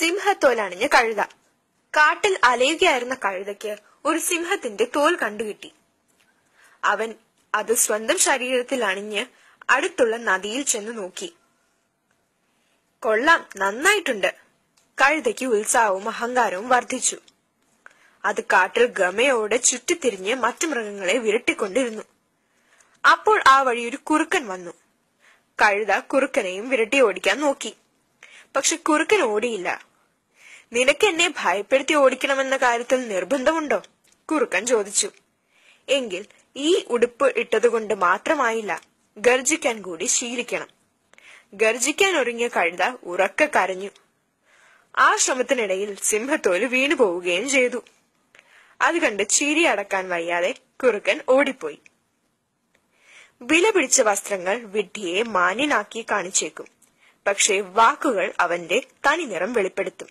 സിംഹത്തോലണിഞ്ഞ കഴുത കാട്ടിൽ അലയുകയായിരുന്ന കഴുതയ്ക്ക് ഒരു സിംഹത്തിന്റെ തോൽ കണ്ടുകിട്ടി അവൻ അത് സ്വന്തം ശരീരത്തിൽ അണിഞ്ഞ് അടുത്തുള്ള നദിയിൽ ചെന്ന് നോക്കി കൊള്ളാം നന്നായിട്ടുണ്ട് കഴുതയ്ക്ക് ഉത്സാഹവും അഹങ്കാരവും വർദ്ധിച്ചു അത് കാട്ടിൽ ഗമയോടെ ചുറ്റിത്തിരിഞ്ഞ് മറ്റു മൃഗങ്ങളെ വിരട്ടിക്കൊണ്ടിരുന്നു അപ്പോൾ ആ വഴി ഒരു കുറുക്കൻ വന്നു കഴുത കുറുക്കനെയും വിരട്ടി ഓടിക്കാൻ നോക്കി പക്ഷെ കുറുക്കൻ ഓടിയില്ല നിനക്ക് എന്നെ ഭയപ്പെടുത്തി ഓടിക്കണമെന്ന കാര്യത്തിൽ നിർബന്ധമുണ്ടോ കുറുക്കൻ ചോദിച്ചു എങ്കിൽ ഈ ഉടുപ്പ് ഇട്ടതുകൊണ്ട് മാത്രമായില്ല ഗർജിക്കാൻ കൂടി ശീലിക്കണം ഗർജിക്കാൻ ഒരുങ്ങിയ കഴുത ഉറക്ക കരഞ്ഞു ആ ശ്രമത്തിനിടയിൽ സിംഹത്തോല് വീണു പോവുകയും ചെയ്തു അത് കണ്ട് ചിരി അടക്കാൻ വയ്യാതെ കുറുക്കൻ ഓടിപ്പോയി വില പിടിച്ച വസ്ത്രങ്ങൾ വിഡ്ഢിയെ മാന്യനാക്കി കാണിച്ചേക്കും പക്ഷേ വാക്കുകൾ അവന്റെ തനി നിറം വെളിപ്പെടുത്തും